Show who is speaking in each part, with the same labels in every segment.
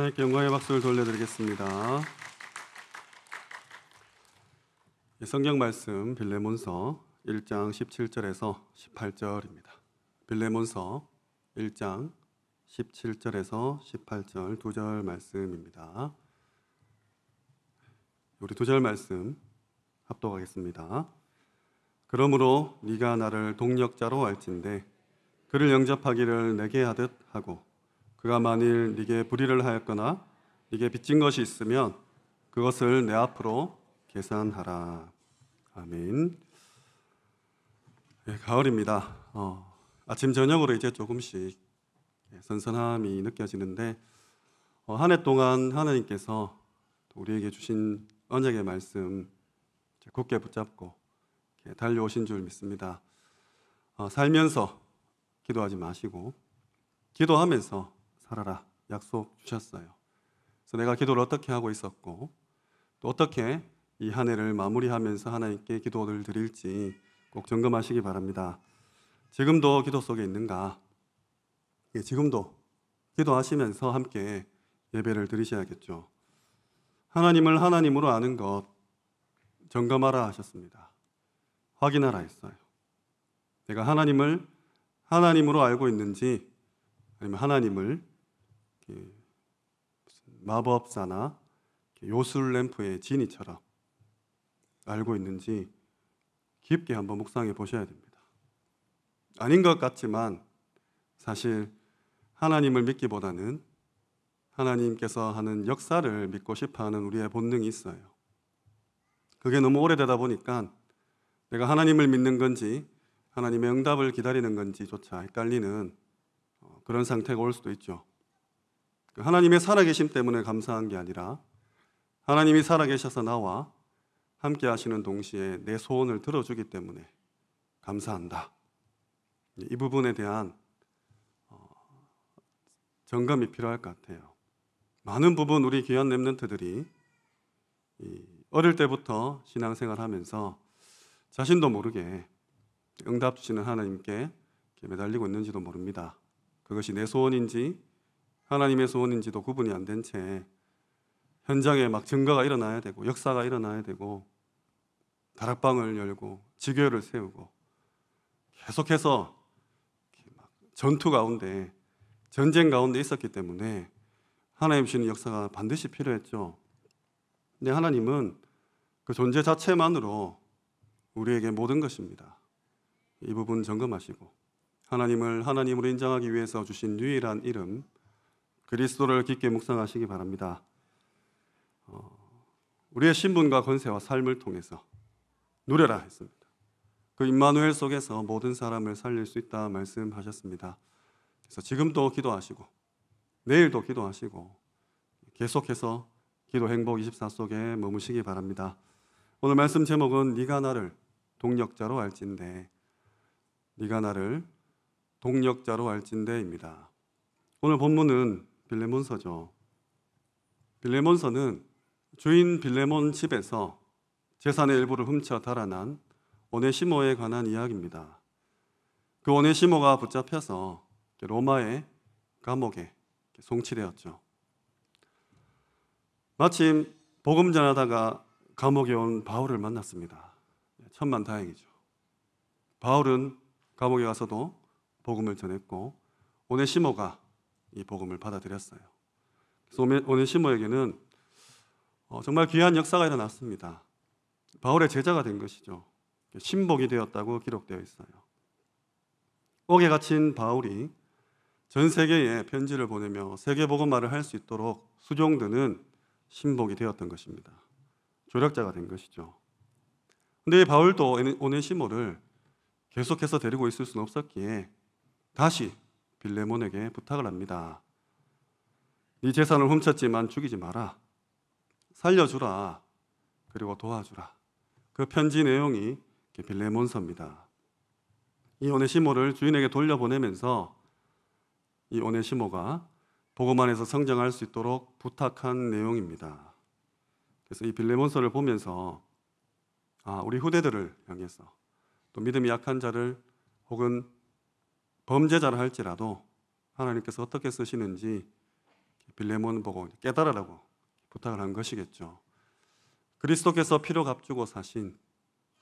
Speaker 1: 하나님께 영광의 박수를 돌려드리겠습니다. 성경 말씀 빌레몬서 1장 17절에서 18절입니다. 빌레몬서 1장 17절에서 18절 두 절 말씀입니다. 우리 두 절 말씀 합독하겠습니다. 그러므로 네가 나를 동력자로 알진대 그를 영접하기를 내게 하듯 하고 그가 만일 네게 불의를 하였거나 네게 빚진 것이 있으면 그것을 내 앞으로 계산하라. 아멘. 네, 가을입니다. 어, 아침 저녁으로 이제 조금씩 예, 선선함이 느껴지는데 어, 한 해 동안 하나님께서 우리에게 주신 언약의 말씀 굳게 붙잡고 달려오신 줄 믿습니다. 어, 살면서 기도하지 마시고 기도하면서 살아라 약속 주셨어요. 그래서 내가 기도를 어떻게 하고 있었고 또 어떻게 이 한 해를 마무리하면서 하나님께 기도를 드릴지 꼭 점검하시기 바랍니다. 지금도 기도 속에 있는가? 예, 지금도 기도하시면서 함께 예배를 드리셔야겠죠. 하나님을 하나님으로 아는 것 점검하라 하셨습니다. 확인하라 했어요. 내가 하나님을 하나님으로 알고 있는지 아니면 하나님을 그 마법사나 요술 램프의 지니처럼 알고 있는지 깊게 한번 묵상해 보셔야 됩니다. 아닌 것 같지만 사실 하나님을 믿기보다는 하나님께서 하는 역사를 믿고 싶어 하는 우리의 본능이 있어요. 그게 너무 오래되다 보니까 내가 하나님을 믿는 건지 하나님의 응답을 기다리는 건지조차 헷갈리는 어, 그런 상태가 올 수도 있죠. 하나님의 살아계심 때문에 감사한 게 아니라 하나님이 살아계셔서 나와 함께 하시는 동시에 내 소원을 들어주기 때문에 감사한다. 이 부분에 대한 점검이 어, 필요할 것 같아요. 많은 부분 우리 귀한 랩런트들이 어릴 때부터 신앙생활하면서 자신도 모르게 응답 주시는 하나님께 매달리고 있는지도 모릅니다. 그것이 내 소원인지 하나님의 소원인지도 구분이 안 된 채 현장에 막 증거가 일어나야 되고 역사가 일어나야 되고 다락방을 열고 지교를 세우고 계속해서 전투 가운데 전쟁 가운데 있었기 때문에 하나님 주시 역사가 반드시 필요했죠. 근데 하나님은 그 존재 자체만으로 우리에게 모든 것입니다. 이 부분 점검하시고 하나님을 하나님으로 인정하기 위해서 주신 유일한 이름 그리스도를 깊게 묵상하시기 바랍니다. 어, 우리의 신분과 권세와 삶을 통해서 누려라 했습니다. 그 임마누엘 속에서 모든 사람을 살릴 수 있다 말씀하셨습니다. 그래서 지금도 기도하시고 내일도 기도하시고 계속해서 기도 행복 24 속에 머무시기 바랍니다. 오늘 말씀 제목은 네가 나를 동력자로 알진대 네가 나를 동력자로 알진대입니다. 오늘 본문은 빌레몬서죠. 빌레몬서는 주인 빌레몬 집에서 재산의 일부를 훔쳐 달아난 오네시모에 관한 이야기입니다. 그 오네시모가 붙잡혀서 로마의 감옥에 송치되었죠. 마침 복음 전하다가 감옥에 온 바울을 만났습니다. 네, 천만 다행이죠. 바울은 감옥에 가서도 복음을 전했고 오네시모가 이 복음을 받아들였어요. 그래서 오네시모에게는 어, 정말 귀한 역사가 일어났습니다. 바울의 제자가 된 것이죠. 신복이 되었다고 기록되어 있어요. 옥에 갇힌 바울이 전 세계에 편지를 보내며 세계 복음말을 할 수 있도록 수종드는 신복이 되었던 것입니다. 조력자가 된 것이죠. 근데 바울도 오네시모를 계속해서 데리고 있을 수는 없었기에 다시 빌레몬에게 부탁을 합니다. 네 재산을 훔쳤지만 죽이지 마라. 살려주라. 그리고 도와주라. 그 편지 내용이 빌레몬서입니다. 이 오네시모를 주인에게 돌려보내면서 이 오네시모가 복음 안에서 성장할 수 있도록 부탁한 내용입니다. 그래서 이 빌레몬서를 보면서 아, 우리 후대들을 향해서 또 믿음이 약한 자를 혹은 범죄자를 할지라도 하나님께서 어떻게 쓰시는지 빌레몬 보고 깨달으라고 부탁을 한 것이겠죠. 그리스도께서 피로 값주고 사신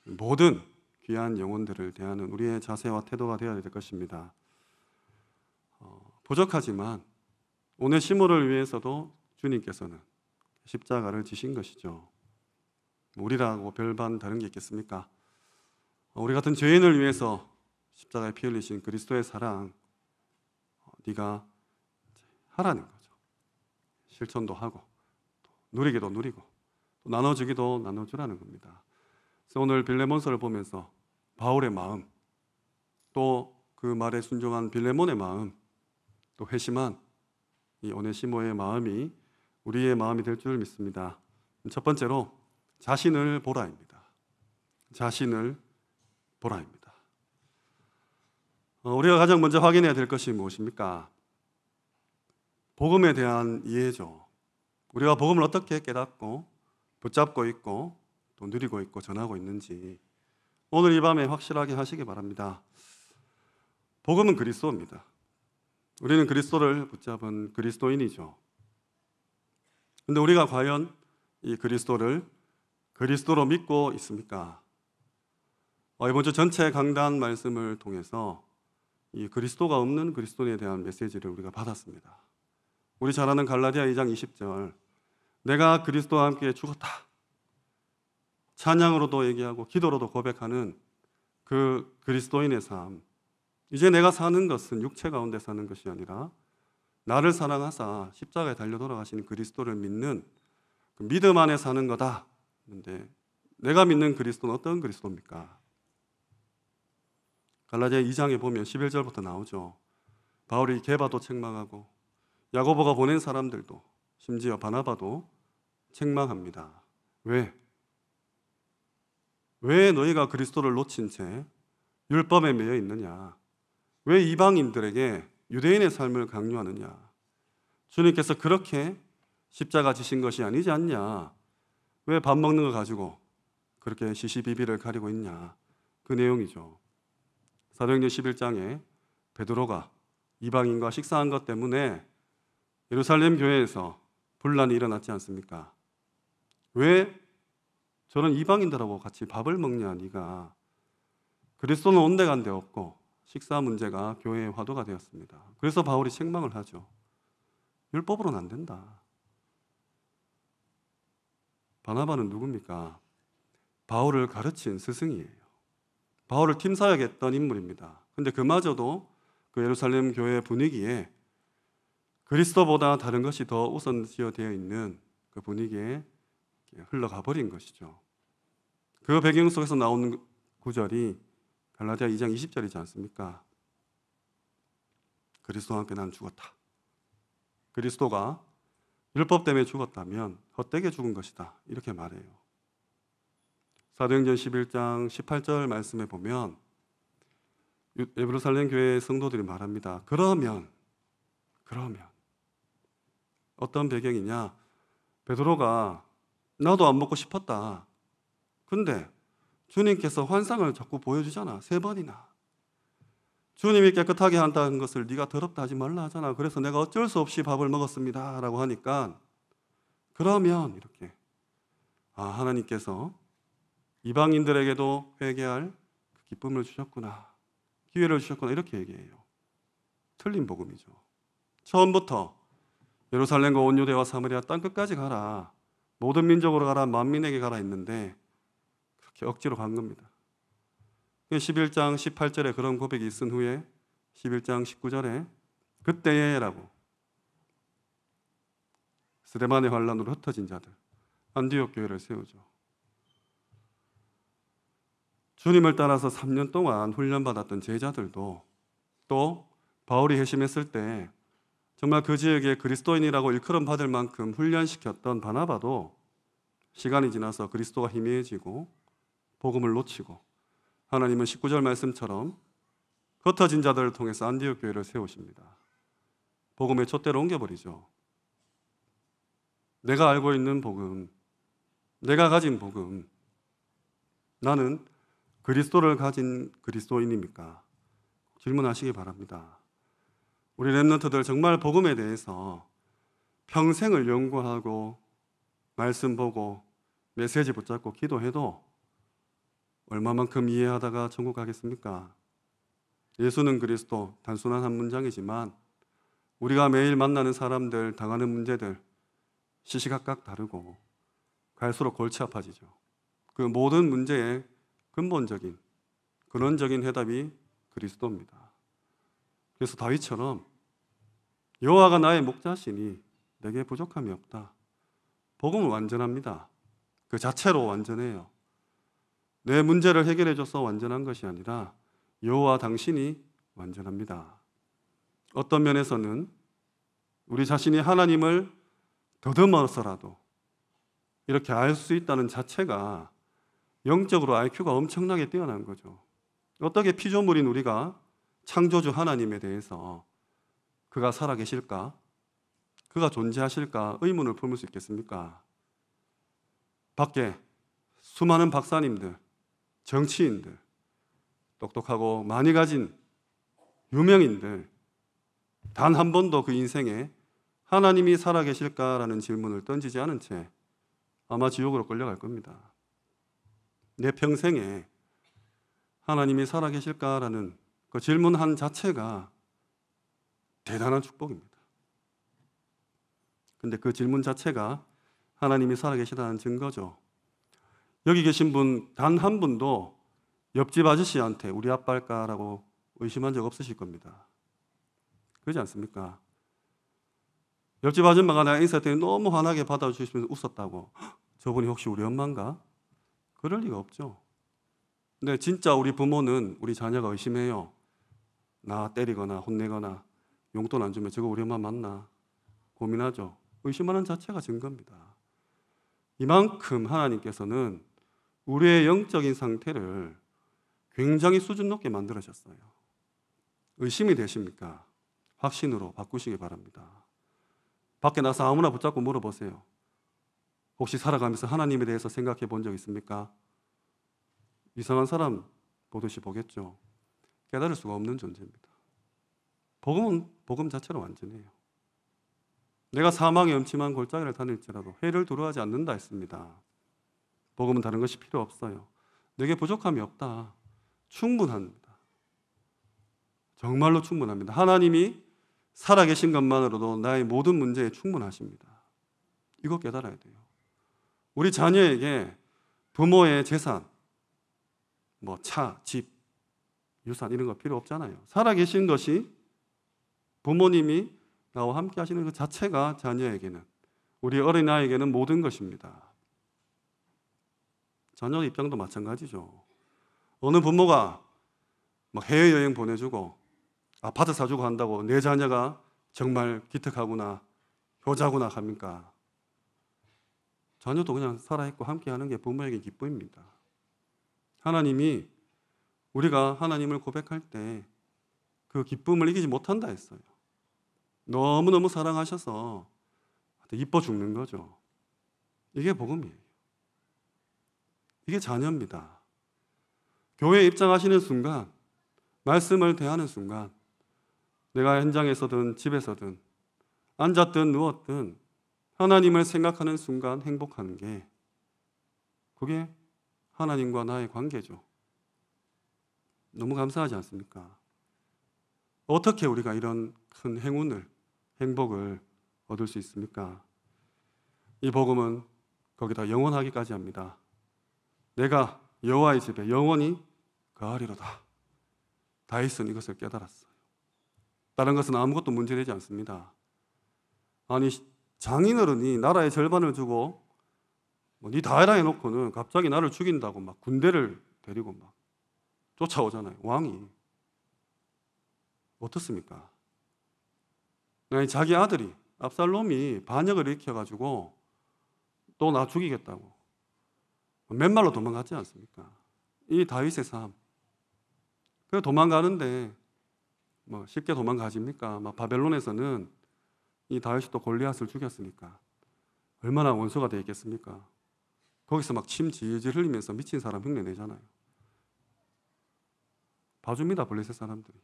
Speaker 1: 모든 귀한 영혼들을 대하는 우리의 자세와 태도가 되어야 될 것입니다. 어, 부족하지만 오늘 심오를 위해서도 주님께서는 십자가를 지신 것이죠. 우리라고 별반 다른 게 있겠습니까? 어, 우리 같은 죄인을 위해서 십자가에 피 흘리신 그리스도의 사랑 어, 네가 하라는 거죠. 실천도 하고 누리기도 누리고 나눠주기도 나눠주라는 겁니다. 그래서 오늘 빌레몬서를 보면서 바울의 마음 또 그 말에 순종한 빌레몬의 마음 또 회심한 이 오네시모의 마음이 우리의 마음이 될 줄 믿습니다. 첫 번째로 자신을 보라입니다. 자신을 보라입니다. 어, 우리가 가장 먼저 확인해야 될 것이 무엇입니까? 복음에 대한 이해죠. 우리가 복음을 어떻게 깨닫고 붙잡고 있고 또 누리고 있고 전하고 있는지 오늘 이 밤에 확실하게 하시기 바랍니다. 복음은 그리스도입니다. 우리는 그리스도를 붙잡은 그리스도인이죠. 근데 우리가 과연 이 그리스도를 그리스도로 믿고 있습니까? 어, 이번 주 전체 강단 말씀을 통해서 이 그리스도가 없는 그리스도에 대한 메시지를 우리가 받았습니다. 우리 잘 아는 갈라디아 2장 20절 내가 그리스도와 함께 죽었다. 찬양으로도 얘기하고 기도로도 고백하는 그 그리스도인의 삶. 이제 내가 사는 것은 육체 가운데 사는 것이 아니라 나를 사랑하사 십자가에 달려 돌아가신 그리스도를 믿는 그 믿음 안에 사는 거다. 근데 내가 믿는 그리스도는 어떤 그리스도입니까? 갈라디아 2장에 보면 11절부터 나오죠. 바울이 개바도 책망하고 야고보가 보낸 사람들도 심지어 바나바도 책망합니다. 왜? 왜 너희가 그리스도를 놓친 채 율법에 매여 있느냐? 왜 이방인들에게 유대인의 삶을 강요하느냐? 주님께서 그렇게 십자가 지신 것이 아니지 않냐? 왜 밥 먹는 거 가지고 그렇게 시시비비를 가리고 있냐? 그 내용이죠. 사도행전 11장에 베드로가 이방인과 식사한 것 때문에 예루살렘 교회에서 분란이 일어났지 않습니까? 왜 저는 이방인들하고 같이 밥을 먹냐 니가 그리스도는 온데간데 없고 식사 문제가 교회의 화두가 되었습니다. 그래서 바울이 책망을 하죠. 율법으로는 안 된다. 바나바는 누굽니까? 바울을 가르친 스승이에요. 바울을 팀 사역했던 인물입니다. 근데 그마저도 그 예루살렘 교회 분위기에 그리스도보다 다른 것이 더 우선시어 되어 있는 그 분위기에 흘러가 버린 것이죠. 그 배경 속에서 나온 구절이 갈라디아 2장 20절이지 않습니까? 그리스도와 함께 난 죽었다. 그리스도가 율법 때문에 죽었다면 헛되게 죽은 것이다. 이렇게 말해요. 사도행전 11장 18절 말씀에 보면 예루살렘 교회의 성도들이 말합니다. 그러면 그러면 어떤 배경이냐? 베드로가 나도 안 먹고 싶었다. 근데 주님께서 환상을 자꾸 보여주잖아. 세 번이나. 주님이 깨끗하게 한다는 것을 네가 더럽다 하지 말라 하잖아. 그래서 내가 어쩔 수 없이 밥을 먹었습니다라고 하니까 그러면 이렇게 아 하나님께서 이방인들에게도 회개할 그 기쁨을 주셨구나. 기회를 주셨구나. 이렇게 얘기해요. 틀린 복음이죠. 처음부터 예루살렘과 온 유대와 사마리아 땅 끝까지 가라. 모든 민족으로 가라. 만민에게 가라 했는데 그렇게 억지로 간 겁니다. 11장 그 18절에 그런 고백이 있은 후에 11장 19절에 그때에라고 스데만의 환란으로 흩어진 자들 안디옥 교회를 세우죠. 주님을 따라서 3년 동안 훈련받았던 제자들도 또 바울이 회심했을 때 정말 그 지역에 그리스도인이라고 일컬음 받을 만큼 훈련시켰던 바나바도 시간이 지나서 그리스도가 희미해지고 복음을 놓치고 하나님은 19절 말씀처럼 흩어진 자들을 통해서 안디옥 교회를 세우십니다. 복음의 촛대로 옮겨버리죠. 내가 알고 있는 복음, 내가 가진 복음, 나는 그리스도를 가진 그리스도인입니까? 질문하시기 바랍니다. 우리 랩런트들 정말 복음에 대해서 평생을 연구하고 말씀 보고 메시지 붙잡고 기도해도 얼마만큼 이해하다가 천국 가겠습니까? 예수는 그리스도 단순한 한 문장이지만 우리가 매일 만나는 사람들 당하는 문제들 시시각각 다르고 갈수록 골치 아파지죠. 그 모든 문제에 근본적인 근원적인 해답이 그리스도입니다. 그래서 다윗처럼 여호와가 나의 목자시니 내게 부족함이 없다. 복음은 완전합니다. 그 자체로 완전해요. 내 문제를 해결해 줘서 완전한 것이 아니라 여호와 당신이 완전합니다. 어떤 면에서는 우리 자신이 하나님을 더듬어서라도 이렇게 알 수 있다는 자체가 영적으로 IQ가 엄청나게 뛰어난 거죠. 어떻게 피조물인 우리가 창조주 하나님에 대해서 그가 살아계실까? 그가 존재하실까? 의문을 품을 수 있겠습니까? 밖에 수많은 박사님들, 정치인들, 똑똑하고 많이 가진 유명인들, 단 한 번도 그 인생에 하나님이 살아계실까라는 질문을 던지지 않은 채 아마 지옥으로 끌려갈 겁니다. 내 평생에 하나님이 살아계실까라는 그 질문 한 자체가 대단한 축복입니다. 근데 그 질문 자체가 하나님이 살아계시다는 증거죠. 여기 계신 분 단 한 분도 옆집 아저씨한테 우리 아빠일까라고 의심한 적 없으실 겁니다. 그렇지 않습니까? 옆집 아줌마가 나가인사때더 너무 환하게 받아주시면서 웃었다고 저분이 혹시 우리 엄마인가? 그럴 리가 없죠. 근데 진짜 우리 부모는 우리 자녀가 의심해요. 나 때리거나 혼내거나 용돈 안 주면 저거 우리 엄마 맞나 고민하죠. 의심하는 자체가 증거입니다. 이만큼 하나님께서는 우리의 영적인 상태를 굉장히 수준 높게 만들어졌어요. 의심이 되십니까? 확신으로 바꾸시기 바랍니다. 밖에 나서 아무나 붙잡고 물어보세요. 혹시 살아가면서 하나님에 대해서 생각해 본 적 있습니까? 이상한 사람 보듯이 보겠죠. 깨달을 수가 없는 존재입니다. 복음은 복음 자체로 완전해요. 내가 사망의 엄침한 골짜기를 다닐지라도 해를 두려워하지 않는다 했습니다. 복음은 다른 것이 필요 없어요. 내게 부족함이 없다. 충분합니다. 정말로 충분합니다. 하나님이 살아계신 것만으로도 나의 모든 문제에 충분하십니다. 이거 깨달아야 돼요. 우리 자녀에게 부모의 재산, 뭐 차, 집, 유산 이런 거 필요 없잖아요. 살아계신 것이 부모님이 나와 함께 하시는 것 자체가 자녀에게는 우리 어린아이에게는 모든 것입니다. 자녀 입장도 마찬가지죠. 어느 부모가 막 해외여행 보내주고 아파트 사주고 한다고 내 자녀가 정말 기특하구나 효자구나 합니까? 자녀도 그냥 살아있고 함께하는 게 부모에게 기쁨입니다. 하나님이 우리가 하나님을 고백할 때 그 기쁨을 이기지 못한다 했어요. 너무너무 사랑하셔서 이뻐 죽는 거죠. 이게 복음이에요. 이게 자녀입니다. 교회에 입장하시는 순간, 말씀을 대하는 순간, 내가 현장에서든 집에서든 앉았든 누웠든 하나님을 생각하는 순간 행복한 게 그게 하나님과 나의 관계죠. 너무 감사하지 않습니까? 어떻게 우리가 이런 큰 행운을, 행복을 얻을 수 있습니까? 이 복음은 거기다 영원하기까지 합니다. 내가 여호와의 집에 영원히 가하리로다. 그 다윗은 이것을 깨달았어요. 다른 것은 아무것도 문제되지 않습니다. 아니 장인어른이 나라의 절반을 주고 뭐니다 해라 해놓고는 갑자기 나를 죽인다고 막 군대를 데리고 막 쫓아오잖아요. 왕이 어떻습니까? 아니, 자기 아들이 압살롬이 반역을 일으켜가지고 또 나 죽이겠다고 맨말로 도망갔지 않습니까? 이 다윗의 삶. 그 도망가는데 뭐 쉽게 도망가십니까? 막 바벨론에서는 이 다윗이 또 골리앗을 죽였으니까 얼마나 원수가 되겠습니까? 거기서 막침 지질 흘리면서 미친 사람 흉내내잖아요. 봐줍니다 블레셋 사람들이.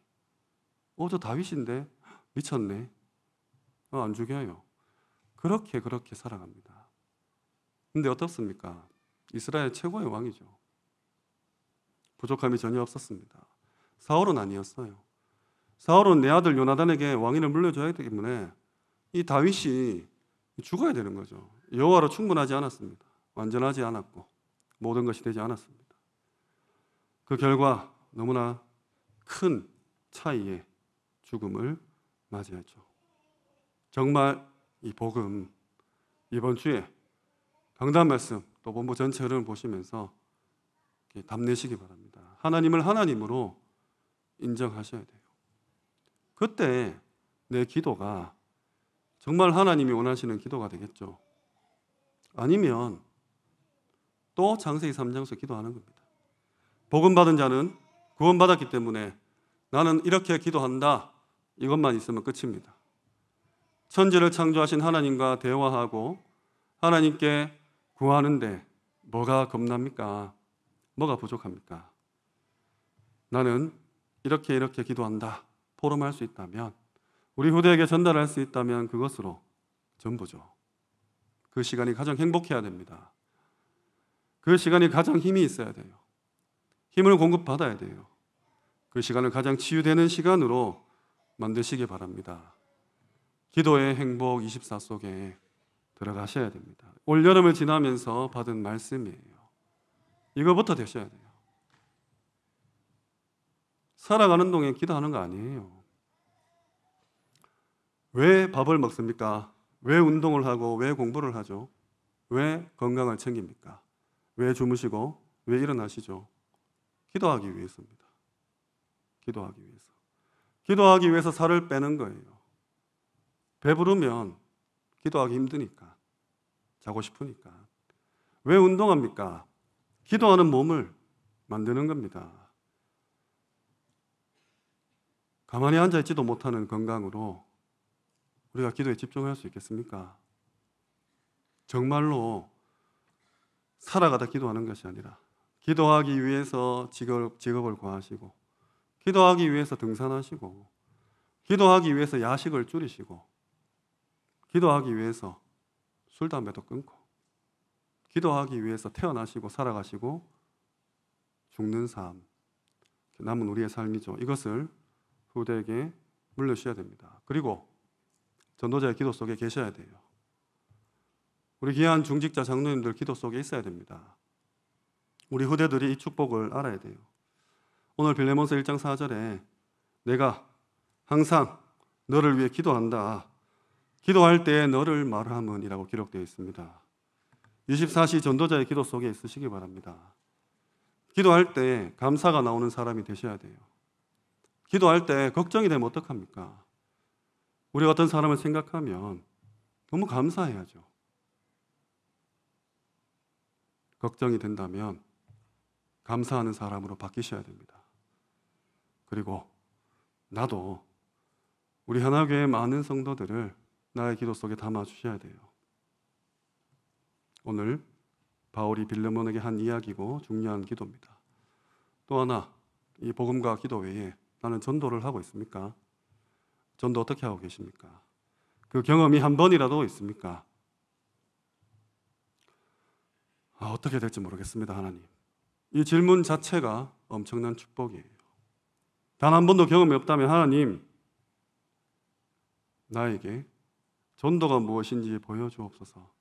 Speaker 1: 어저 다윗인데 미쳤네. 어, 안 죽여요. 그렇게 그렇게 살아갑니다. 근데 어떻습니까? 이스라엘 최고의 왕이죠. 부족함이 전혀 없었습니다. 사울은 아니었어요. 사울은 내 아들 요나단에게 왕위를 물려줘야 되기 때문에 이 다윗이 죽어야 되는 거죠. 여호와로 충분하지 않았습니다. 완전하지 않았고 모든 것이 되지 않았습니다. 그 결과 너무나 큰 차이의 죽음을 맞이했죠. 정말 이 복음 이번 주에 강단 말씀 또 본부 전체를 보시면서 답내시기 바랍니다. 하나님을 하나님으로 인정하셔야 돼요. 그때 내 기도가 정말 하나님이 원하시는 기도가 되겠죠. 아니면 또 창세기 3장에서 기도하는 겁니다. 복음 받은 자는 구원 받았기 때문에 나는 이렇게 기도한다. 이것만 있으면 끝입니다. 천지를 창조하신 하나님과 대화하고 하나님께 구하는데 뭐가 겁납니까? 뭐가 부족합니까? 나는 이렇게 이렇게 기도한다. 포럼할 수 있다면 우리 후대에게 전달할 수 있다면 그것으로 전부죠. 그 시간이 가장 행복해야 됩니다. 그 시간이 가장 힘이 있어야 돼요. 힘을 공급받아야 돼요. 그 시간을 가장 치유되는 시간으로 만드시기 바랍니다. 기도의 행복 24 속에 들어가셔야 됩니다. 올 여름을 지나면서 받은 말씀이에요. 이거부터 되셔야 돼요. 살아가는 동안 기도하는 거 아니에요. 왜 밥을 먹습니까? 왜 운동을 하고 왜 공부를 하죠? 왜 건강을 챙깁니까? 왜 주무시고 왜 일어나시죠? 기도하기 위해서입니다. 기도하기 위해서. 기도하기 위해서 살을 빼는 거예요. 배부르면 기도하기 힘드니까. 자고 싶으니까. 왜 운동합니까? 기도하는 몸을 만드는 겁니다. 가만히 앉아있지도 못하는 건강으로 우리가 기도에 집중할 수 있겠습니까? 정말로 살아가다 기도하는 것이 아니라 기도하기 위해서 직업, 직업을 구하시고 기도하기 위해서 등산하시고 기도하기 위해서 야식을 줄이시고 기도하기 위해서 술, 담배도 끊고 기도하기 위해서 태어나시고 살아가시고 죽는 삶 남은 우리의 삶이죠. 이것을 후대에게 물려주셔야 됩니다. 그리고 전도자의 기도 속에 계셔야 돼요. 우리 귀한 중직자 장로님들 기도 속에 있어야 됩니다. 우리 후대들이 이 축복을 알아야 돼요. 오늘 빌레몬서 1장 4절에 내가 항상 너를 위해 기도한다. 기도할 때 너를 말함은이라고 기록되어 있습니다. 24시 전도자의 기도 속에 있으시기 바랍니다. 기도할 때 감사가 나오는 사람이 되셔야 돼요. 기도할 때 걱정이 되면 어떡합니까? 우리 어떤 사람을 생각하면 너무 감사해야죠. 걱정이 된다면 감사하는 사람으로 바뀌셔야 됩니다. 그리고 나도 우리 하나교회 많은 성도들을 나의 기도 속에 담아 주셔야 돼요. 오늘 바울이 빌레몬에게 한 이야기고 중요한 기도입니다. 또 하나 이 복음과 기도 외에 나는 전도를 하고 있습니까? 전도 어떻게 하고 계십니까? 그 경험이 한 번이라도 있습니까? 아, 어떻게 될지 모르겠습니다, 하나님. 이 질문 자체가 엄청난 축복이에요. 단 한 번도 경험이 없다면 하나님, 나에게 전도가 무엇인지 보여주옵소서.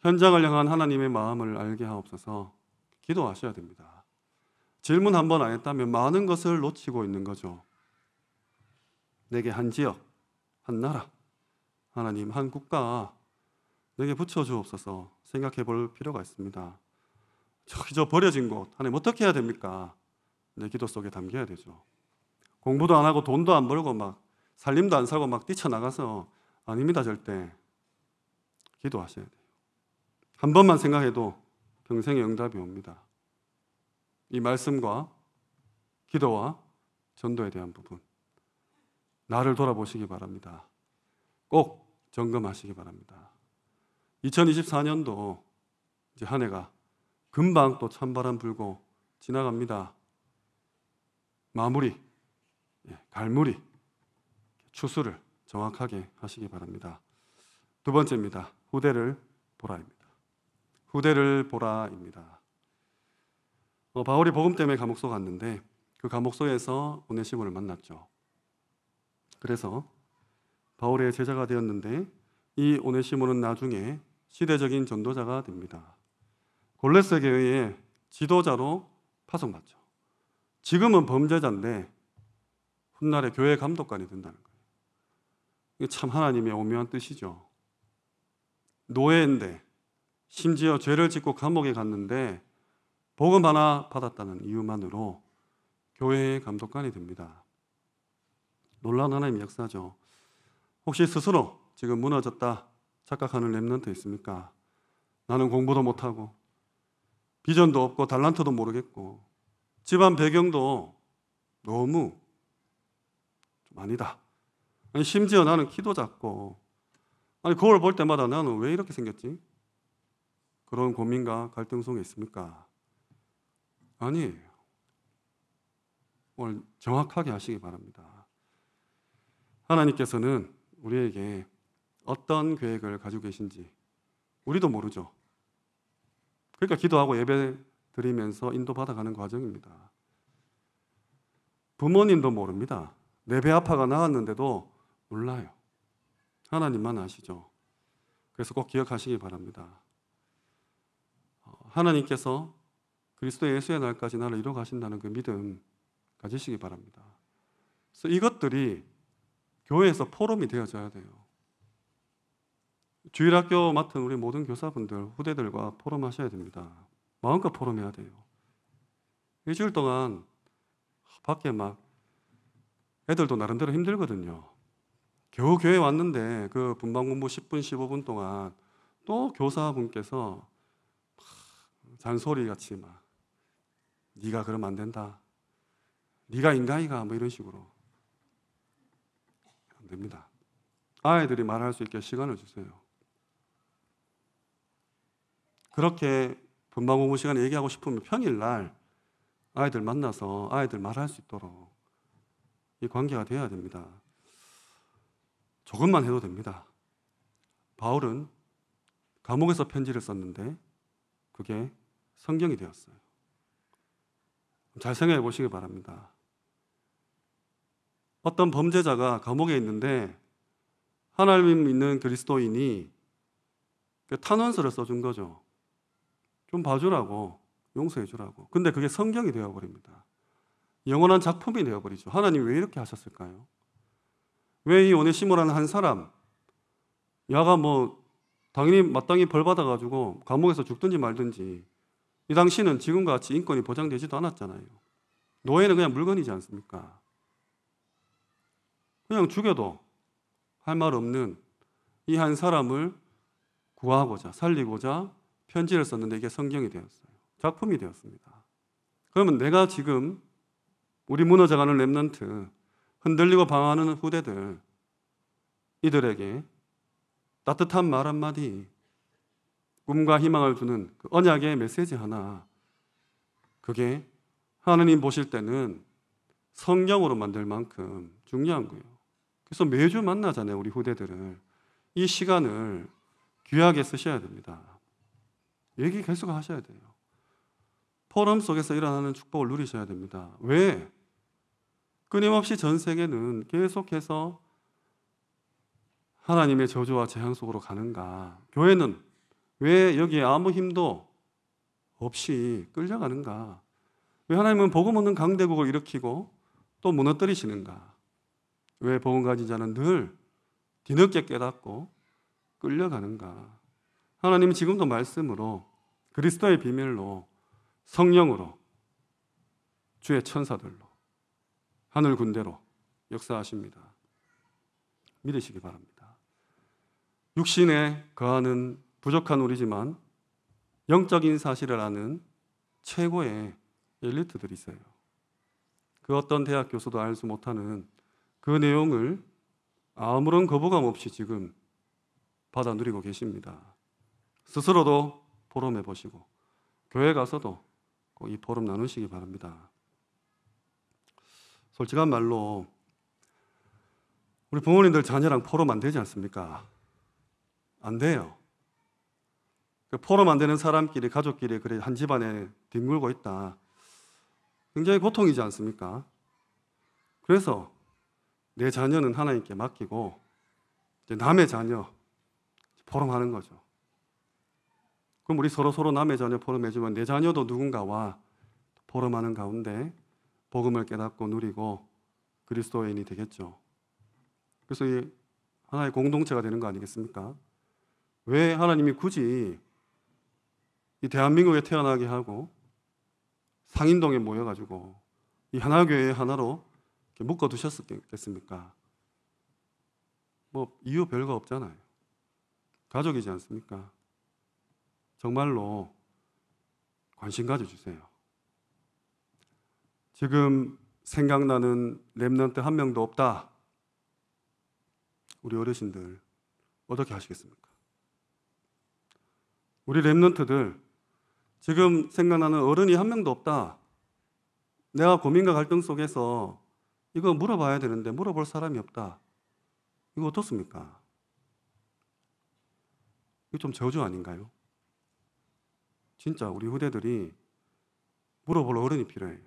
Speaker 1: 현장을 향한 하나님의 마음을 알게 하옵소서. 기도하셔야 됩니다. 질문 한 번 안 했다면 많은 것을 놓치고 있는 거죠. 내게 한 지역, 한 나라, 하나님 한 국가 내게 붙여주옵소서 생각해 볼 필요가 있습니다. 저저 버려진 곳 하나님 뭐 어떻게 해야 됩니까? 내 기도 속에 담겨야 되죠. 공부도 안 하고 돈도 안 벌고 막 살림도 안 살고 막 뛰쳐나가서 아닙니다 절대 기도하셔야 돼요. 한 번만 생각해도 평생의 응답이 옵니다. 이 말씀과 기도와 전도에 대한 부분. 나를 돌아보시기 바랍니다. 꼭 점검하시기 바랍니다. 2024년도 이제 한 해가 금방 또 찬바람 불고 지나갑니다. 마무리, 예, 갈무리, 추수를 정확하게 하시기 바랍니다. 두 번째입니다. 후대를 보라입니다. 후대를 보라입니다. 어, 바울이 복음 때문에 감옥소 갔는데 그 감옥소에서 오네시모를 만났죠. 그래서 바울의 제자가 되었는데 이 오네시모는 나중에 시대적인 전도자가 됩니다. 골레스 교회의 지도자로 파송받죠. 지금은 범죄자인데 훗날에 교회 감독관이 된다는 거예요. 이게 참 하나님의 오묘한 뜻이죠. 노예인데 심지어 죄를 짓고 감옥에 갔는데 복음 하나 받았다는 이유만으로 교회의 감독관이 됩니다. 놀라운 하나님 역사죠. 혹시 스스로 지금 무너졌다 착각하는 랩런트 있습니까? 나는 공부도 못하고 비전도 없고 달란트도 모르겠고 집안 배경도 너무 좀 아니다. 아니 심지어 나는 키도 작고 아니 거울 볼 때마다 나는 왜 이렇게 생겼지? 그런 고민과 갈등 속에 있습니까? 아니 오늘 정확하게 하시기 바랍니다. 하나님께서는 우리에게 어떤 계획을 가지고 계신지 우리도 모르죠. 그러니까 기도하고 예배 드리면서 인도받아가는 과정입니다. 부모님도 모릅니다. 내 배 아파가 나왔는데도 몰라요. 하나님만 아시죠. 그래서 꼭 기억하시기 바랍니다. 어, 하나님께서 그리스도 예수의 날까지 나를 이뤄 가신다는 그 믿음 가지시기 바랍니다. 그래서 이것들이 교회에서 포럼이 되어져야 돼요. 주일학교 맡은 우리 모든 교사분들, 후대들과 포럼하셔야 됩니다. 마음껏 포럼해야 돼요. 일주일 동안 밖에 막 애들도 나름대로 힘들거든요. 겨우 교회 왔는데 그 분방 공부 10분 15분 동안 또 교사분께서 잔소리 같이 막 네가 그러면 안 된다. 네가 인간이가 뭐 이런 식으로 됩니다. 아이들이 말할 수 있게 시간을 주세요. 그렇게 분방 공부 시간에 얘기하고 싶으면 평일 날 아이들 만나서 아이들 말할 수 있도록 이 관계가 되어야 됩니다. 조금만 해도 됩니다. 바울은 감옥에서 편지를 썼는데 그게 성경이 되었어요. 잘 생각해 보시기 바랍니다. 어떤 범죄자가 감옥에 있는데 하나님 믿는 그리스도인이 그 탄원서를 써준 거죠. 좀 봐주라고, 용서해주라고. 근데 그게 성경이 되어버립니다. 영원한 작품이 되어버리죠. 하나님 왜 이렇게 하셨을까요? 왜 이 오네시모라는 한 사람, 야가 뭐 당연히 마땅히 벌 받아가지고 감옥에서 죽든지 말든지 이 당시는 지금과 같이 인권이 보장되지도 않았잖아요. 노예는 그냥 물건이지 않습니까? 그냥 죽여도 할 말 없는 이 한 사람을 구하고자 살리고자 편지를 썼는데 이게 성경이 되었어요. 작품이 되었습니다. 그러면 내가 지금 우리 무너져가는 랩런트 흔들리고 방황하는 후대들 이들에게 따뜻한 말 한마디 꿈과 희망을 주는 그 언약의 메시지 하나 그게 하느님 보실 때는 성경으로 만들 만큼 중요한 거예요. 그래서 매주 만나잖아요, 우리 후대들을. 이 시간을 귀하게 쓰셔야 됩니다. 얘기 계속 하셔야 돼요. 포럼 속에서 일어나는 축복을 누리셔야 됩니다. 왜? 끊임없이 전 세계는 계속해서 하나님의 저주와 재앙 속으로 가는가? 교회는 왜 여기에 아무 힘도 없이 끌려가는가? 왜 하나님은 복음 없는 강대국을 일으키고 또 무너뜨리시는가? 왜 복음 가진 자는 늘 뒤늦게 깨닫고 끌려가는가? 하나님은 지금도 말씀으로 그리스도의 비밀로 성령으로 주의 천사들로 하늘 군대로 역사하십니다. 믿으시기 바랍니다. 육신에 거하는 부족한 우리지만 영적인 사실을 아는 최고의 엘리트들이 있어요. 그 어떤 대학 교수도 알 수 못하는 그 내용을 아무런 거부감 없이 지금 받아 누리고 계십니다. 스스로도 포럼해 보시고 교회 가서도 이 포럼 나누시기 바랍니다. 솔직한 말로 우리 부모님들 자녀랑 포럼 안 되지 않습니까? 안 돼요. 그 포럼 안 되는 사람끼리 가족끼리 그래 한 집안에 뒹굴고 있다. 굉장히 고통이지 않습니까? 그래서 내 자녀는 하나님께 맡기고 이제 남의 자녀 포럼하는 거죠. 그럼 우리 서로 서로 남의 자녀 포럼해주면 내 자녀도 누군가와 포럼하는 가운데 복음을 깨닫고 누리고 그리스도인이 되겠죠. 그래서 이 하나의 공동체가 되는 거 아니겠습니까? 왜 하나님이 굳이 이 대한민국에 태어나게 하고 상인동에 모여가지고 이 하나교회 하나로 묶어두셨겠습니까? 뭐 이유 별거 없잖아요. 가족이지 않습니까? 정말로 관심 가져주세요. 지금 생각나는 랩런트 한 명도 없다. 우리 어르신들 어떻게 하시겠습니까? 우리 랩런트들 지금 생각나는 어른이 한 명도 없다. 내가 고민과 갈등 속에서 이거 물어봐야 되는데 물어볼 사람이 없다. 이거 어떻습니까? 이거 좀 저주 아닌가요? 진짜 우리 후대들이 물어볼 어른이 필요해요.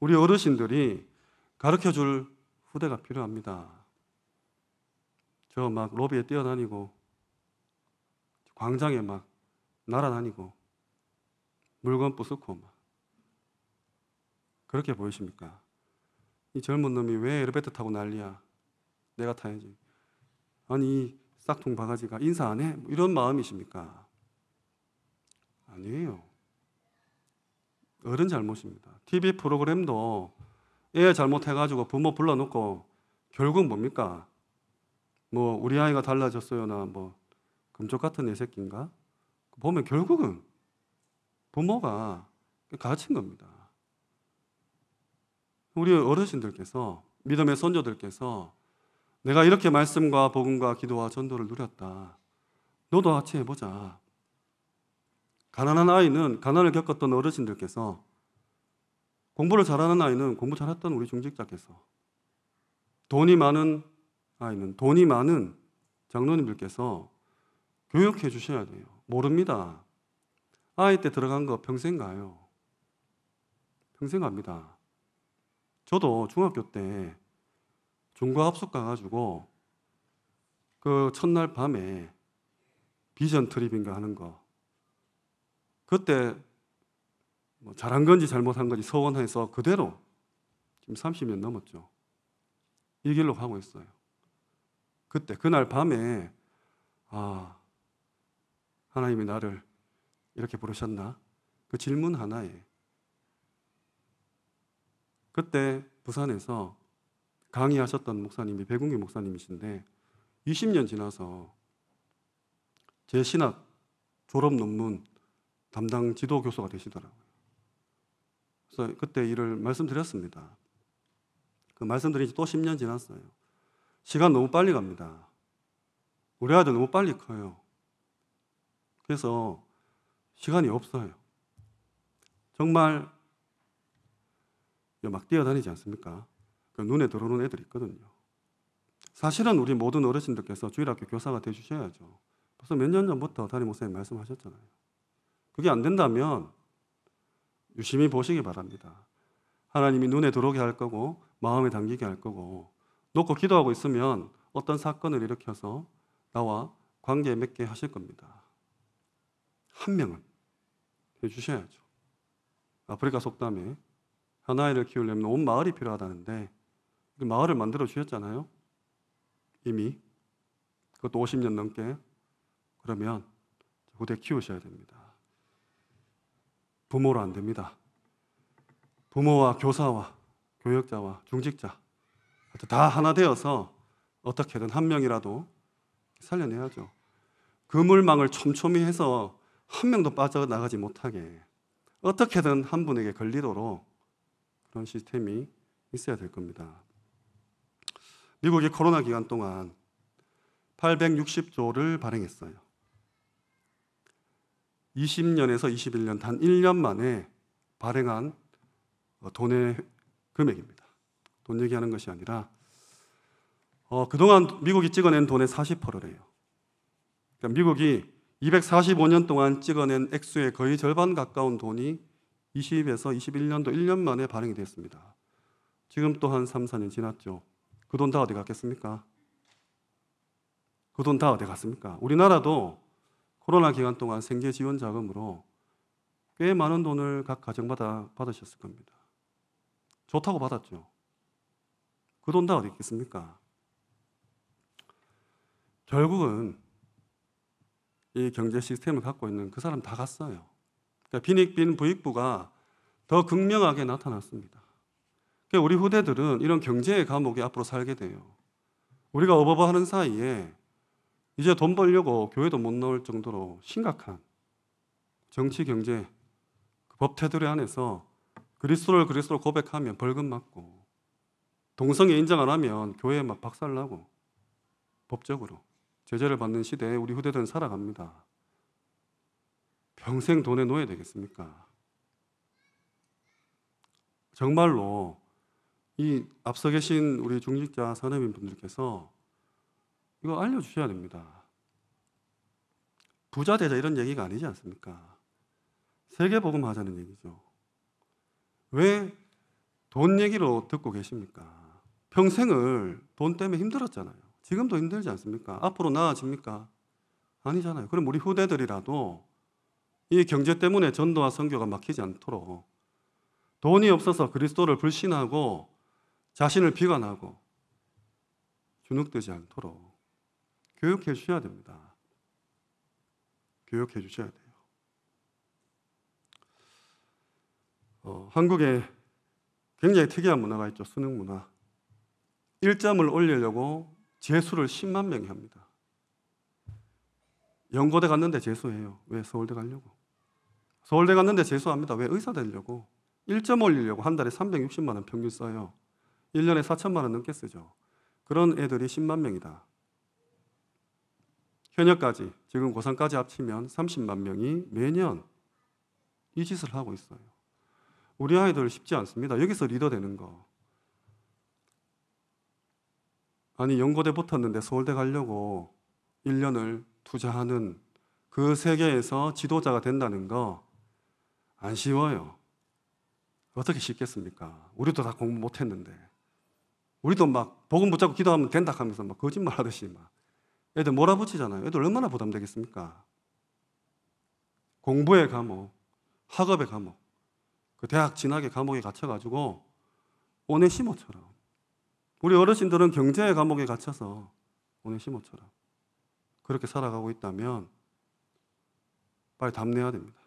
Speaker 1: 우리 어르신들이 가르쳐 줄 후대가 필요합니다. 저 막 로비에 뛰어다니고 광장에 막 날아다니고 물건 부수고 막 그렇게 보이십니까? 이 젊은 놈이 왜 엘리베이터 타고 난리야? 내가 타야지. 아니 싹통 바가지가 인사 안 해? 뭐 이런 마음이십니까? 아니에요. 어른 잘못입니다. TV 프로그램도 애 잘못해가지고 부모 불러놓고 결국 뭡니까? 뭐 우리 아이가 달라졌어요나 뭐 금쪽 같은 애 새끼인가? 보면 결국은 부모가 갇힌 겁니다. 우리 어르신들께서 믿음의 선조들께서 내가 이렇게 말씀과 복음과 기도와 전도를 누렸다. 너도 같이 해보자. 가난한 아이는 가난을 겪었던 어르신들께서 공부를 잘하는 아이는 공부 잘했던 우리 중직자께서 돈이 많은 아이는 돈이 많은 장로님들께서 교육해 주셔야 돼요. 모릅니다. 아이 때 들어간 거 평생 가요. 평생 갑니다. 저도 중학교 때 종과 합숙 가가지고 그 첫날 밤에 비전 트립인가 하는 거 그때 뭐 잘한 건지 잘못한 건지 서원해서 그대로 지금 30년 넘었죠. 이 길로 가고 있어요. 그때 그날 밤에 아 하나님이 나를 이렇게 부르셨나 그 질문 하나에 그때 부산에서 강의하셨던 목사님이 백운기 목사님이신데 20년 지나서 제 신학 졸업 논문 담당 지도 교수가 되시더라고요. 그래서 그때 일을 말씀드렸습니다. 그 말씀드린 지 또 10년 지났어요. 시간 너무 빨리 갑니다. 우리 아들 너무 빨리 커요. 그래서 시간이 없어요. 정말 막 뛰어다니지 않습니까? 그 눈에 들어오는 애들이 있거든요. 사실은 우리 모든 어르신들께서 주일학교 교사가 돼 주셔야죠. 벌써 몇 년 전부터 담임 목사님 말씀하셨잖아요. 그게 안 된다면 유심히 보시기 바랍니다. 하나님이 눈에 들어오게 할 거고 마음에 담기게 할 거고 놓고 기도하고 있으면 어떤 사건을 일으켜서 나와 관계 맺게 하실 겁니다. 한 명은 해주셔야죠. 아프리카 속담에 하나이를 키우려면 온 마을이 필요하다는데 마을을 만들어 주셨잖아요. 이미 그것도 50년 넘게 그러면 후대 키우셔야 됩니다. 부모로 안 됩니다. 부모와 교사와 교역자와 중직자 다 하나 되어서 어떻게든 한 명이라도 살려내야죠. 그물망을 촘촘히 해서 한 명도 빠져나가지 못하게 어떻게든 한 분에게 걸리도록 그런 시스템이 있어야 될 겁니다. 미국이 코로나 기간 동안 860조를 발행했어요. 20년에서 21년 단 1년 만에 발행한 어, 돈의 금액입니다. 돈 얘기하는 것이 아니라 어, 그동안 미국이 찍어낸 돈의 40%래요. 그러니까 미국이 245년 동안 찍어낸 액수의 거의 절반 가까운 돈이 20에서 21년도 1년 만에 발행이 됐습니다. 지금 또 한 3, 4년 지났죠. 그 돈 다 어디 갔겠습니까? 그 돈 다 어디 갔습니까? 우리나라도 코로나 기간 동안 생계 지원 자금으로 꽤 많은 돈을 각 가정마다 받으셨을 겁니다. 좋다고 받았죠. 그 돈 다 어디 있겠습니까? 결국은 이 경제 시스템을 갖고 있는 그 사람 다 갔어요. 비익빈 그러니까 부익부가 더 극명하게 나타났습니다. 그러니까 우리 후대들은 이런 경제의 감옥에 앞으로 살게 돼요. 우리가 어버버하는 사이에 이제 돈 벌려고 교회도 못 나올 정도로 심각한 정치 경제 법 테두리 안에서 그리스도를 그리스도로 고백하면 벌금 맞고 동성애 인정 안 하면 교회 막 박살나고 법적으로 제재를 받는 시대에 우리 후대들은 살아갑니다. 평생 돈의 노예 되겠습니까? 정말로 이 앞서 계신 우리 중직자 선임인 분들께서 이거 알려주셔야 됩니다. 부자 되자 이런 얘기가 아니지 않습니까? 세계복음 하자는 얘기죠. 왜 돈 얘기로 듣고 계십니까? 평생을 돈 때문에 힘들었잖아요. 지금도 힘들지 않습니까? 앞으로 나아집니까? 아니잖아요. 그럼 우리 후대들이라도 이 경제 때문에 전도와 선교가 막히지 않도록 돈이 없어서 그리스도를 불신하고 자신을 비관하고 주눅되지 않도록 교육해 주셔야 됩니다. 교육해 주셔야 돼요. 어, 한국에 굉장히 특이한 문화가 있죠. 수능 문화. 1점을 올리려고 재수를 10만 명이 합니다. 연고대 갔는데 재수해요. 왜 서울대 가려고? 서울대 갔는데 재수합니다. 왜 의사 되려고? 1점 올리려고 한 달에 360만 원 평균 써요. 1년에 4천만 원 넘게 쓰죠. 그런 애들이 10만 명이다. 현역까지 지금 고3까지 합치면 30만 명이 매년 이 짓을 하고 있어요. 우리 아이들 쉽지 않습니다. 여기서 리더 되는 거. 아니 연고대 붙었는데 서울대 가려고 1년을 투자하는 그 세계에서 지도자가 된다는 거안 쉬워요. 어떻게 쉽겠습니까? 우리도 다 공부 못 했는데. 우리도 막 복음 붙잡고 기도하면 된다 하면서 막 거짓말 하듯이 막 애들 몰아붙이잖아요. 애들 얼마나 부담되겠습니까? 공부의 감옥, 학업의 감옥, 그 대학 진학의 감옥에 갇혀가지고 오네시모처럼 우리 어르신들은 경제의 감옥에 갇혀서 오네시모처럼 그렇게 살아가고 있다면 빨리 답내야 됩니다.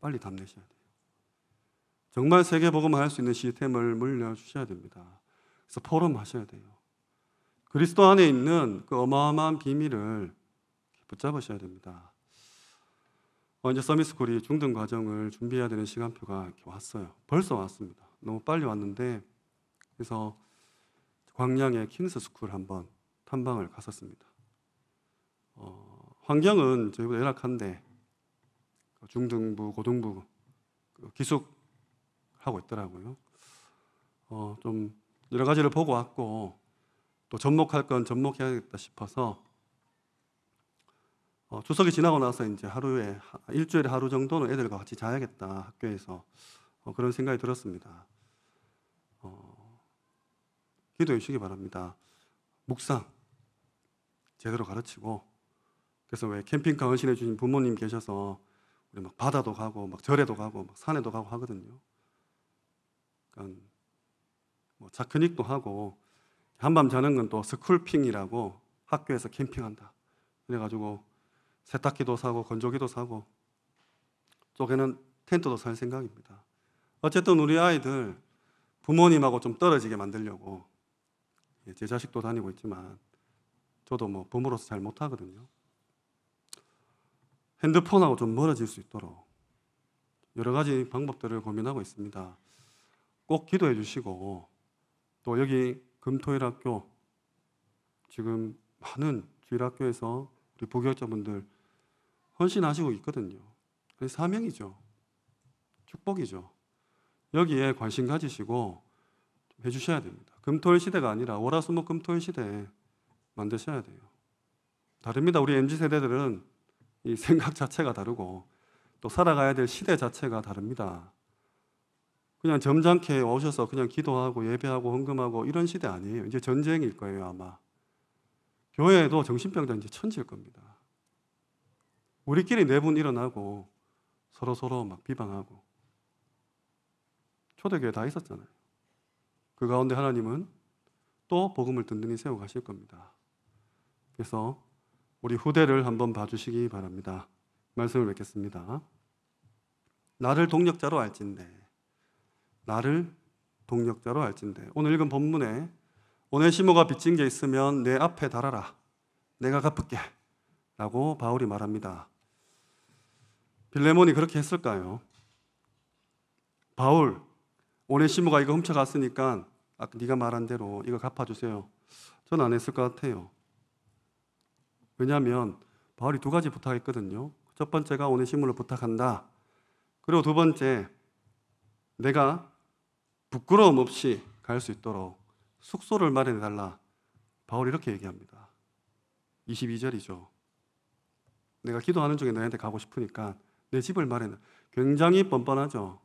Speaker 1: 빨리 담내셔야 돼요. 정말 세계복음화 할수 있는 시스템을 물려주셔야 됩니다. 그래서 포럼 하셔야 돼요. 그리스도 안에 있는 그 어마어마한 비밀을 붙잡으셔야 됩니다. 어, 이제 서미스쿨이 중등 과정을 준비해야 되는 시간표가 왔어요. 벌써 왔습니다. 너무 빨리 왔는데 그래서 광양의 킹스 스쿨 한번 탐방을 갔었습니다. 어, 환경은 저희보다 열악한데 그 중등부, 고등부 그 기숙하고 있더라고요. 어, 좀 여러 가지를 보고 왔고 또 접목할 건 접목해야겠다 싶어서 어, 추석이 지나고 나서 이제 하루에 일주일에 하루 정도는 애들과 같이 자야겠다 학교에서 어, 그런 생각이 들었습니다. 어, 기도해 주시기 바랍니다. 묵상 제대로 가르치고 그래서 왜 캠핑카 헌신해 주신 부모님 계셔서 그리막 바다도 가고 막 절에도 가고 막 산에도 가고 하거든요. 뭐 자크닉도 하고 한밤 자는 건 또 스쿨핑이라고 학교에서 캠핑한다. 그래가지고 세탁기도 사고 건조기도 사고 쪽에는 텐트도 살 생각입니다. 어쨌든 우리 아이들 부모님하고 좀 떨어지게 만들려고 예, 제 자식도 다니고 있지만 저도 뭐 부모로서 잘 못하거든요. 핸드폰하고 좀 멀어질 수 있도록 여러 가지 방법들을 고민하고 있습니다. 꼭 기도해 주시고 또 여기 금토일 학교 지금 많은 주일 학교에서 우리 부교자분들 헌신하시고 있거든요. 사명이죠. 축복이죠. 여기에 관심 가지시고 해주셔야 됩니다. 금토일 시대가 아니라 월화수목 금토일 시대 만드셔야 돼요. 다릅니다. 우리 MZ 세대들은 이 생각 자체가 다르고 또 살아가야 될 시대 자체가 다릅니다. 그냥 점잖게 오셔서 그냥 기도하고 예배하고 헌금하고 이런 시대 아니에요. 이제 전쟁일 거예요 아마. 교회도 정신병자 이제 천지일 겁니다. 우리끼리 내분 네 일어나고 서로 서로 막 비방하고 초대교회 다 있었잖아요. 그 가운데 하나님은 또 복음을 든든히 세워 가실 겁니다. 그래서 우리 후대를 한번 봐주시기 바랍니다. 말씀을 맺겠습니다. 나를 동력자로 알진대. 나를 동력자로 알진대. 오늘 읽은 본문에 오네시모가 빚진 게 있으면 내 앞에 달아라. 내가 갚을게. 라고 바울이 말합니다. 빌레몬이 그렇게 했을까요? 바울, 오네시모가 이거 훔쳐갔으니까 아, 네가 말한 대로 이거 갚아주세요. 전 안 했을 것 같아요. 왜냐하면 바울이 두 가지 부탁했거든요. 첫 번째가 오네시물을 부탁한다. 그리고 두 번째, 내가 부끄러움 없이 갈 수 있도록 숙소를 마련해 달라. 바울이 이렇게 얘기합니다. 22절이죠. 내가 기도하는 중에 너희한테 가고 싶으니까 내 집을 마련해. 굉장히 뻔뻔하죠.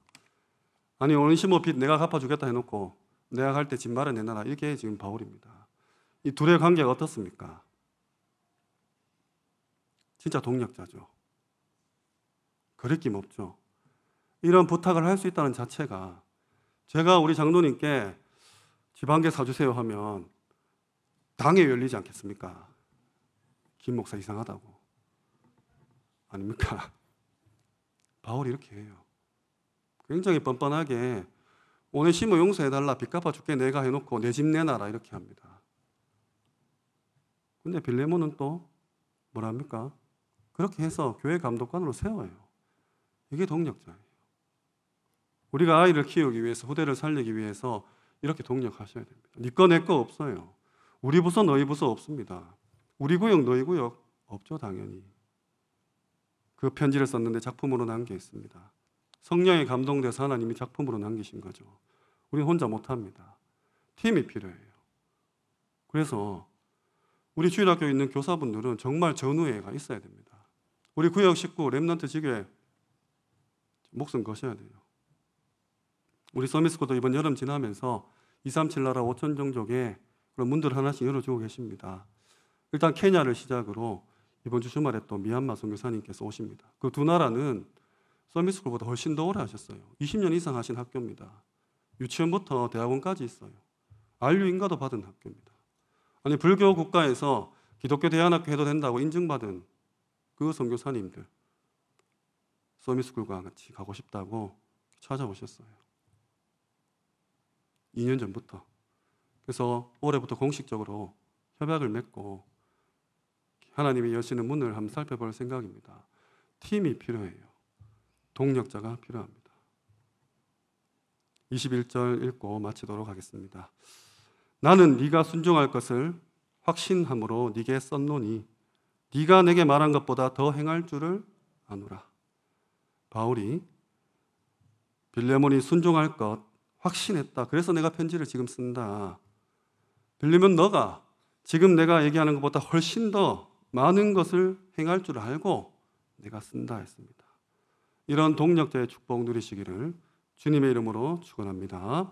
Speaker 1: 아니 오네시모 빚 내가 갚아주겠다 해놓고 내가 갈 때 집 마련해놔라 이게 지금 바울입니다. 이 둘의 관계가 어떻습니까? 진짜 동력자죠. 그랬김 없죠. 이런 부탁을 할 수 있다는 자체가 제가 우리 장로님께 지방계 사주세요 하면 당에 열리지 않겠습니까? 김 목사 이상하다고. 아닙니까? 바울이 이렇게 해요. 굉장히 뻔뻔하게 오늘 심어 용서해달라 빚 갚아줄게 내가 해놓고 내 집 내놔라 이렇게 합니다. 근데 빌레몬은 또 뭐랍니까? 그렇게 해서 교회 감독관으로 세워요. 이게 동력자예요. 우리가 아이를 키우기 위해서 후대를 살리기 위해서 이렇게 동력하셔야 됩니다. 니꺼 내꺼 없어요. 우리 부서 너희 부서 없습니다. 우리 구역 너희 구역 없죠 당연히. 그 편지를 썼는데 작품으로 남겨 있습니다. 성령에 감동돼서 하나님이 작품으로 남기신 거죠. 우리 혼자 못합니다. 팀이 필요해요. 그래서 우리 주일학교에 있는 교사분들은 정말 전우애가 있어야 됩니다. 우리 구역 식구 랩런트 지교회 목숨 거셔야 돼요. 우리 서미스코도 이번 여름 지나면서 237 나라 5천 종족에 그런 문들 하나씩 열어주고 계십니다. 일단 케냐를 시작으로 이번 주 주말에 또 미얀마 선교사님께서 오십니다. 그 두 나라는 서미스쿨보다 훨씬 더 오래 하셨어요. 20년 이상 하신 학교입니다. 유치원부터 대학원까지 있어요. 안류 인가도 받은 학교입니다. 아니 불교 국가에서 기독교 대안학교 해도 된다고 인증받은 그 선교사님들 서미스쿨과 같이 가고 싶다고 찾아오셨어요. 2년 전부터. 그래서 올해부터 공식적으로 협약을 맺고 하나님이 여시는 문을 한번 살펴볼 생각입니다. 팀이 필요해요. 동력자가 필요합니다. 21절 읽고 마치도록 하겠습니다. 나는 네가 순종할 것을 확신함으로 네게 썼노니 네가 내게 말한 것보다 더 행할 줄을 아노라. 바울이 빌레몬이 순종할 것 확신했다. 그래서 내가 편지를 지금 쓴다. 빌리면 너가 지금 내가 얘기하는 것보다 훨씬 더 많은 것을 행할 줄 알고 내가 쓴다 했습니다. 이런 동력자의 축복 누리시기를 주님의 이름으로 축원합니다.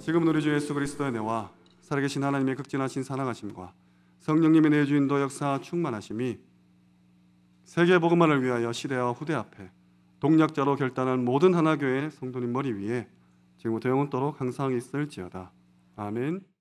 Speaker 1: 지금 우리 주 예수 그리스도의 내와 살아계신 하나님의 극진하신 사랑하심과 성령님의 내주인도 역사 충만하심이 세계 복음화를 위하여 시대와 후대 앞에 동력자로 결단한 모든 하나교회 성도님 머리 위에 지금부터 영원토록 항상 있을지어다. 아멘.